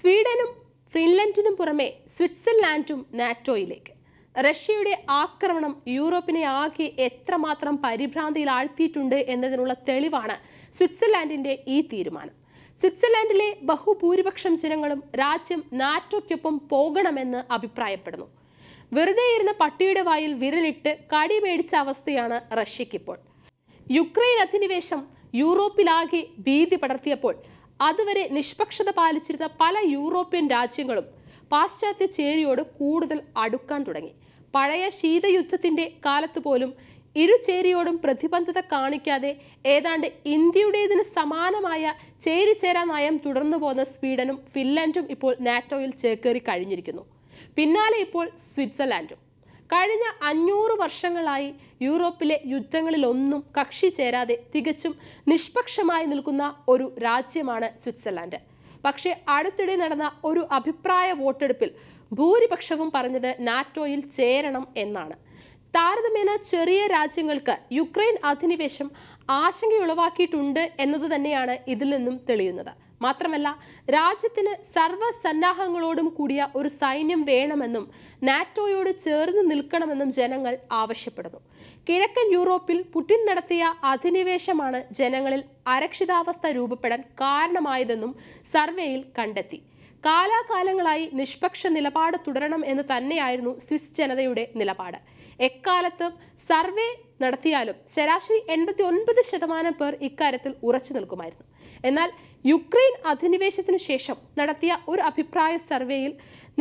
സ്വീഡനും ഫിൻലൻഡിനും പുറമെ സ്വിറ്റ്സർലാൻഡും നാറ്റോയിലേക്ക് റഷ്യയുടെ ആക്രമണം യൂറോപ്പിനെ ആകെ എത്രമാത്രം പരിഭ്രാന്തിയിൽ ആഴ്ത്തിയിട്ടുണ്ട് എന്നതിനുള്ള തെളിവാണ് സ്വിറ്റ്സർലാൻഡിന്റെ ഈ തീരുമാനം സ്വിറ്റ്സർലാൻഡിലെ ബഹുഭൂരിപക്ഷം ജനങ്ങളും രാജ്യം നാറ്റോയ്ക്കൊപ്പം പോകണമെന്ന് അഭിപ്രായപ്പെടുന്നു വെറുതെ ഇരുന്ന പട്ടിയുടെ വായിൽ വിരലിട്ട് കടി മേടിച്ച അവസ്ഥയാണ് റഷ്യക്കിപ്പോൾ യുക്രൈൻ അധിനിവേശം യൂറോപ്പിലാകെ ഭീതി പടർത്തിയപ്പോൾ അതുവരെ നിഷ്പക്ഷത പാലിച്ചിരുന്ന പല യൂറോപ്യൻ രാജ്യങ്ങളും പാശ്ചാത്യ ചേരിയോട് കൂടുതൽ അടുക്കാൻ തുടങ്ങി പഴയ ശീതയുദ്ധത്തിൻ്റെ കാലത്ത് പോലും ഇരു ചേരിയോടും പ്രതിബന്ധത കാണിക്കാതെ ഏതാണ്ട് ഇന്ത്യയുടേതിന് സമാനമായ ചേരി ചേരാ നയം തുടർന്നു പോകുന്ന സ്വീഡനും ഫിൻലൻഡും ഇപ്പോൾ നാറ്റോയിൽ ചേക്കേറി കഴിഞ്ഞിരിക്കുന്നു പിന്നാലെ ഇപ്പോൾ സ്വിറ്റ്സർലാൻഡും കഴിഞ്ഞ അഞ്ഞൂറ് വർഷങ്ങളായി യൂറോപ്പിലെ യുദ്ധങ്ങളിലൊന്നും കക്ഷി ചേരാതെ തികച്ചും നിഷ്പക്ഷമായി നിൽക്കുന്ന ഒരു രാജ്യമാണ് സ്വിറ്റ്സർലാൻഡ് പക്ഷേ അടുത്തിടെ നടന്ന ഒരു അഭിപ്രായ വോട്ടെടുപ്പിൽ ഭൂരിപക്ഷവും പറഞ്ഞത് നാറ്റോയിൽ ചേരണം എന്നാണ് താരതമ്യേന ചെറിയ രാജ്യങ്ങൾക്ക് യുക്രൈൻ അധിനിവേശം ആശങ്കയുളവാക്കിയിട്ടുണ്ട് എന്നത് തന്നെയാണ് ഇതിൽ നിന്നും തെളിയുന്നത് മാത്രമല്ല രാജ്യത്തിന് സർവ്വസന്നാഹങ്ങളോടും കൂടിയ ഒരു സൈന്യം വേണമെന്നും നാറ്റോയോട് ചേർന്ന് നിൽക്കണമെന്നും ജനങ്ങൾ ആവശ്യപ്പെടുന്നു കിഴക്കൻ യൂറോപ്പിൽ പുടിൻ നടത്തിയ അധിനിവേശമാണ് ജനങ്ങളിൽ അരക്ഷിതാവസ്ഥ രൂപപ്പെടാൻ കാരണമായതെന്നും സർവേയിൽ കണ്ടെത്തി കാലാകാലങ്ങളായി നിഷ്പക്ഷ നിലപാട് തുടരണം എന്ന് തന്നെയായിരുന്നു സ്വിസ് ജനതയുടെ നിലപാട് എക്കാലത്തും സർവേ നടത്തിയാലും ശരാശരി എൺപത്തി ഒൻപത് ശതമാനം പേർ ഇക്കാര്യത്തിൽ ഉറച്ചു നിൽക്കുമായിരുന്നു എന്നാൽ യുക്രൈൻ അധിനിവേശത്തിനു ശേഷം നടത്തിയ ഒരു അഭിപ്രായ സർവേയിൽ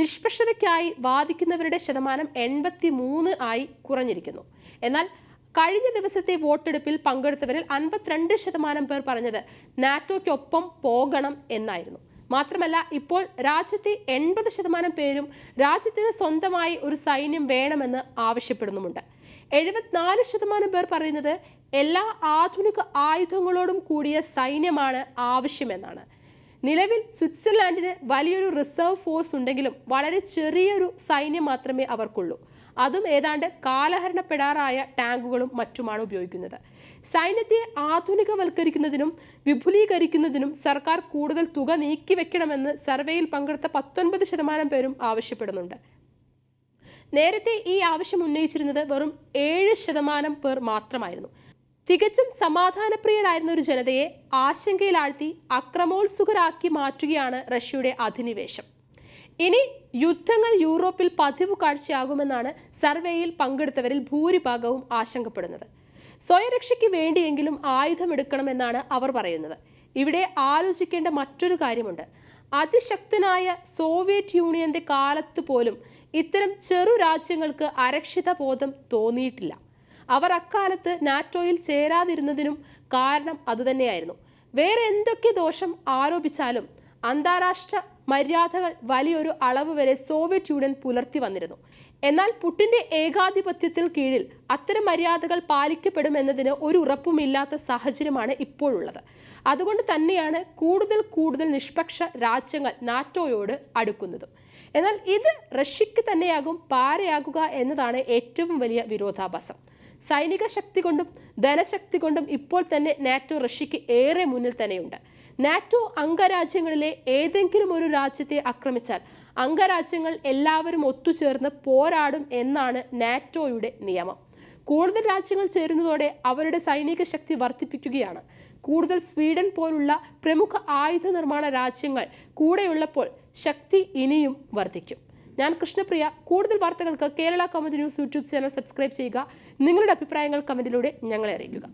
നിഷ്പക്ഷതയ്ക്കായി വാദിക്കുന്നവരുടെ ശതമാനം എൺപത്തി മൂന്ന് ആയി കുറഞ്ഞിരിക്കുന്നു എന്നാൽ കഴിഞ്ഞ ദിവസത്തെ വോട്ടെടുപ്പിൽ പങ്കെടുത്തവരിൽ അൻപത്തിരണ്ട് ശതമാനം പേർ പറഞ്ഞത് നാറ്റോയ്ക്കൊപ്പം പോകണം എന്നായിരുന്നു മാത്രമല്ല ഇപ്പോൾ രാജ്യത്തെ എൺപത് ശതമാനം പേരും രാജ്യത്തിന് സ്വന്തമായി ഒരു സൈന്യം വേണമെന്ന് ആവശ്യപ്പെടുന്നുമുണ്ട് എഴുപത്തിനാല് ശതമാനം പേർ പറയുന്നത് എല്ലാ ആധുനിക ആയുധങ്ങളോടും കൂടിയ സൈന്യമാണ് ആവശ്യമെന്നാണ് നിലവിൽ സ്വിറ്റ്സർലാൻഡിന് വലിയൊരു റിസർവ് ഫോഴ്സ് ഉണ്ടെങ്കിലും വളരെ ചെറിയൊരു സൈന്യം മാത്രമേ അവർക്കുള്ളൂ അതും ഏതാണ്ട് കാലഹരണപ്പെടാറായ ടാങ്കുകളും മറ്റുമാണ് ഉപയോഗിക്കുന്നത് സൈന്യത്തെ ആധുനികവൽക്കരിക്കുന്നതിനും വിപുലീകരിക്കുന്നതിനും സർക്കാർ കൂടുതൽ തുക നീക്കിവെക്കണമെന്ന് സർവേയിൽ പങ്കെടുത്ത പത്തൊൻപത് ശതമാനം പേരും ആവശ്യപ്പെടുന്നുണ്ട് നേരത്തെ ഈ ആവശ്യം ഉന്നയിച്ചിരുന്നത് വെറും ഏഴ് ശതമാനം പേർ മാത്രമായിരുന്നു തികച്ചും സമാധാനപ്രിയരായിരുന്ന ഒരു ജനതയെ ആശങ്കയിലാഴ്ത്തി അക്രമോത്സുകരാക്കി മാറ്റുകയാണ് റഷ്യയുടെ അധിനിവേശം ഇനി യുദ്ധങ്ങൾ യൂറോപ്പിൽ പതിവ് കാഴ്ചയാകുമെന്നാണ് സർവേയിൽ പങ്കെടുത്തവരിൽ ഭൂരിഭാഗവും ആശങ്കപ്പെടുന്നത് സ്വയരക്ഷയ്ക്ക് വേണ്ടിയെങ്കിലും ആയുധമെടുക്കണമെന്നാണ് അവർ പറയുന്നത് ഇവിടെ ആലോചിക്കേണ്ട മറ്റൊരു കാര്യമുണ്ട് അതിശക്തനായ സോവിയറ്റ് യൂണിയന്റെ കാലത്ത് പോലും ഇത്തരം ചെറു രാജ്യങ്ങൾക്ക് അരക്ഷിത ബോധം തോന്നിയിട്ടില്ല അവർ അക്കാലത്ത് നാറ്റോയിൽ ചേരാതിരുന്നതിനും കാരണം അതുതന്നെയായിരുന്നു വേറെ എന്തൊക്കെ ദോഷം ആരോപിച്ചാലും അന്താരാഷ്ട്ര മര്യാദകൾ വലിയൊരു അളവ് വരെ സോവിയറ്റ് യൂണിയൻ പുലർത്തി വന്നിരുന്നു എന്നാൽ പുട്ടിന്റെ ഏകാധിപത്യത്തിൽ കീഴിൽ അത്തരം മര്യാദകൾ പാലിക്കപ്പെടുമെന്നതിന് ഒരു ഉറപ്പുമില്ലാത്ത സാഹചര്യമാണ് ഇപ്പോഴുള്ളത് അതുകൊണ്ട് തന്നെയാണ് കൂടുതൽ കൂടുതൽ നിഷ്പക്ഷ രാജ്യങ്ങൾ നാറ്റോയോട് അടുക്കുന്നത് എന്നാൽ ഇത് റഷ്യക്ക് തന്നെയാകും പാരയാകുക എന്നതാണ് ഏറ്റവും വലിയ വിരോധാഭാസം സൈനിക ശക്തി കൊണ്ടും ധനശക്തി കൊണ്ടും ഇപ്പോൾ തന്നെ നാറ്റോ റഷ്യക്ക് ഏറെ മുന്നിൽ തന്നെയുണ്ട് നാറ്റോ അംഗരാജ്യങ്ങളിലെ ഏതെങ്കിലും ഒരു രാജ്യത്തെ ആക്രമിച്ചാൽ അംഗരാജ്യങ്ങൾ എല്ലാവരും ഒത്തുചേർന്ന് പോരാടും എന്നാണ് നാറ്റോയുടെ നിയമം കൂടുതൽ രാജ്യങ്ങൾ ചേരുന്നതോടെ അവരുടെ സൈനിക ശക്തി വർദ്ധിപ്പിക്കുകയാണ് കൂടുതൽ സ്വീഡൻ പോലുള്ള പ്രമുഖ ആയുധ നിർമ്മാണ രാജ്യങ്ങൾ കൂടെയുള്ളപ്പോൾ ശക്തി ഇനിയും വർദ്ധിക്കും ഞാൻ കൃഷ്ണപ്രിയ കൂടുതൽ വാർത്തകൾക്ക് Kerala comment news YouTube channel subscribe ചെയ്യുക നിങ്ങളുടെ അഭിപ്രായങ്ങൾ കമന്റിലൂടെ ഞങ്ങളെ അറിയിക്കുക